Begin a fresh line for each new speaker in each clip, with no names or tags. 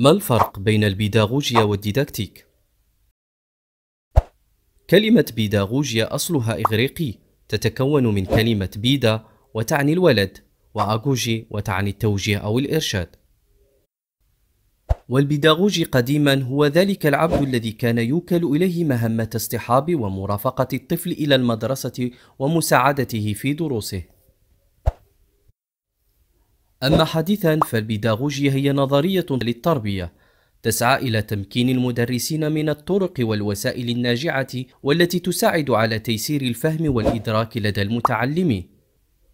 ما الفرق بين البيداغوجيا والديداكتيك؟ كلمة بيداغوجيا أصلها إغريقي تتكون من كلمة بيدا وتعني الولد وأغوجي وتعني التوجيه أو الإرشاد والبيداغوجي قديما هو ذلك العبد الذي كان يوكل إليه مهمة اصطحاب ومرافقة الطفل إلى المدرسة ومساعدته في دروسه أما حديثا فالبيداغوجيا هي نظرية للتربية تسعى إلى تمكين المدرسين من الطرق والوسائل الناجعة والتي تساعد على تيسير الفهم والإدراك لدى المتعلم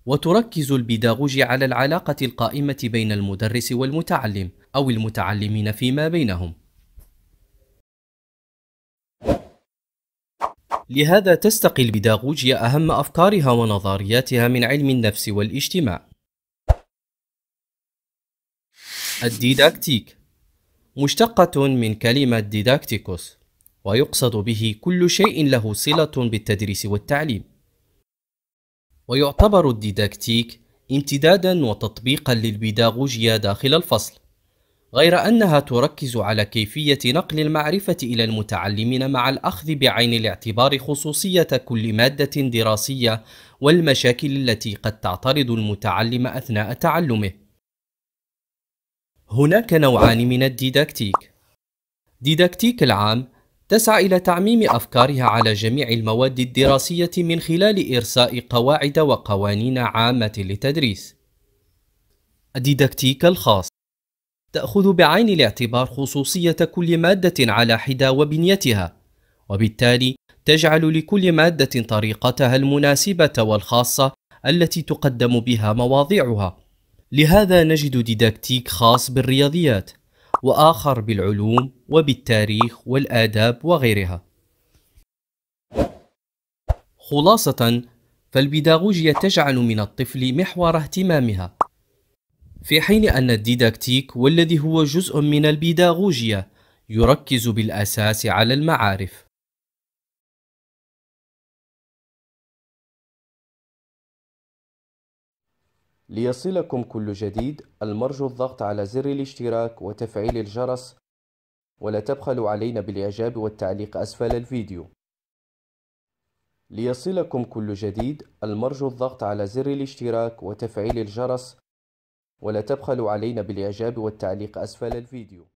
وتركز البيداغوجيا على العلاقة القائمة بين المدرس والمتعلم أو المتعلمين فيما بينهم لهذا تستقي البيداغوجيا أهم أفكارها ونظرياتها من علم النفس والاجتماع الديداكتيك مشتقة من كلمة ديداكتيكوس ويقصد به كل شيء له صلة بالتدريس والتعليم ويعتبر الديداكتيك امتدادا وتطبيقا للبيداغوجيا داخل الفصل غير أنها تركز على كيفية نقل المعرفة إلى المتعلمين مع الأخذ بعين الاعتبار خصوصية كل مادة دراسية والمشاكل التي قد تعترض المتعلم أثناء تعلمه هناك نوعان من الديداكتيك ديداكتيك العام تسعى إلى تعميم أفكارها على جميع المواد الدراسية من خلال إرساء قواعد وقوانين عامة للتدريس الديداكتيك الخاص تأخذ بعين الاعتبار خصوصية كل مادة على حدة وبنيتها وبالتالي تجعل لكل مادة طريقتها المناسبة والخاصة التي تقدم بها مواضيعها لهذا نجد ديداكتيك خاص بالرياضيات وآخر بالعلوم وبالتاريخ والآداب وغيرها خلاصة فالبيداغوجيا تجعل من الطفل محور اهتمامها في حين أن الديداكتيك والذي هو جزء من البيداغوجيا يركز بالأساس على المعارف ليصلكم كل جديد المرجو الضغط على زر الاشتراك وتفعيل الجرس ولا تبخلوا علينا بالإعجاب والتعليق أسفل الفيديو ليصلكم كل جديد المرجو الضغط على زر الاشتراك وتفعيل الجرس ولا تبخلوا علينا بالإعجاب والتعليق أسفل الفيديو